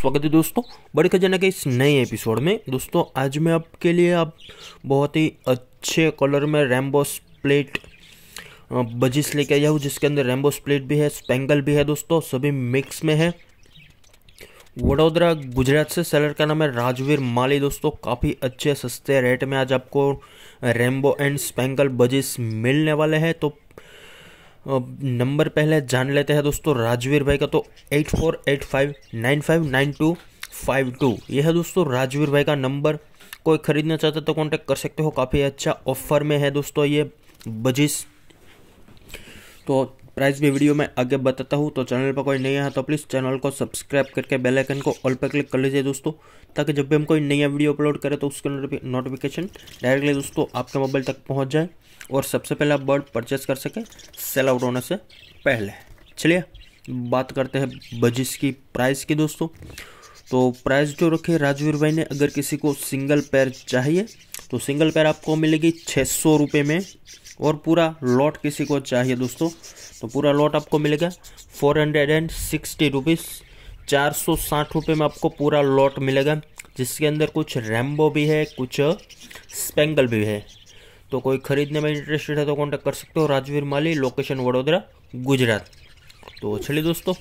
स्वागत है दोस्तों बड़े खजाने के इस नए एपिसोड में दोस्तों आज मैं आपके लिए आप बहुत ही अच्छे कलर में रैम्बोस स्प्लेट बजिस लेके आया हूँ जिसके अंदर रैम्बोस स्प्लेट भी है स्पेंगल भी है दोस्तों सभी मिक्स में है वडोदरा गुजरात से सेलर का नाम है राजवीर माली दोस्तों काफ़ी अच्छे सस्ते रेट में आज आपको रेम्बो एंड स्पेंगल बजिस मिलने वाले हैं तो नंबर पहले जान लेते हैं दोस्तों राजवीर भाई का तो eight four eight five nine five nine two five two यह है दोस्तों राजवीर भाई का नंबर कोई ख़रीदना चाहता तो कांटेक्ट कर सकते हो काफ़ी अच्छा ऑफर में है दोस्तों ये बजिस तो प्राइस भी वीडियो में आगे बताता हूँ तो चैनल पर कोई नया है तो प्लीज़ चैनल को सब्सक्राइब करके बेल आइकन को ऑल पर क्लिक कर लीजिए दोस्तों ताकि जब भी हम कोई नया वीडियो अपलोड करें तो उसका नोटिफिकेशन डायरेक्टली दोस्तों आपके मोबाइल तक पहुँच जाए और सबसे पहले आप बर्ड परचेस कर सकें सेल आउट होने से पहले चलिए बात करते हैं बजिस की प्राइस की दोस्तों तो प्राइस जो रखे राजवीर भाई ने अगर किसी को सिंगल पैर चाहिए तो सिंगल पैर आपको मिलेगी छः सौ रुपये में और पूरा लॉट किसी को चाहिए दोस्तों तो पूरा लॉट आपको मिलेगा four hundred and sixty rupees चार सौ साठ रुपये में आपको पूरा लॉट मिलेगा जिसके अंदर कुछ रैम्बो भी है कुछ स्पेंगल भी है तो कोई खरीदने में इंटरेस्टेड है तो कॉन्टैक्ट कर सकते हो राजवीर माली लोकेशन वडोदरा गुजरात तो चलिए दोस्तों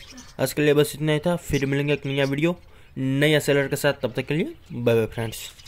आज के लिए बस इतना ही था फिर मिलेंगे एक नया वीडियो नया सेलर के साथ तब तक के लिए बाय बाय फ्रेंड्स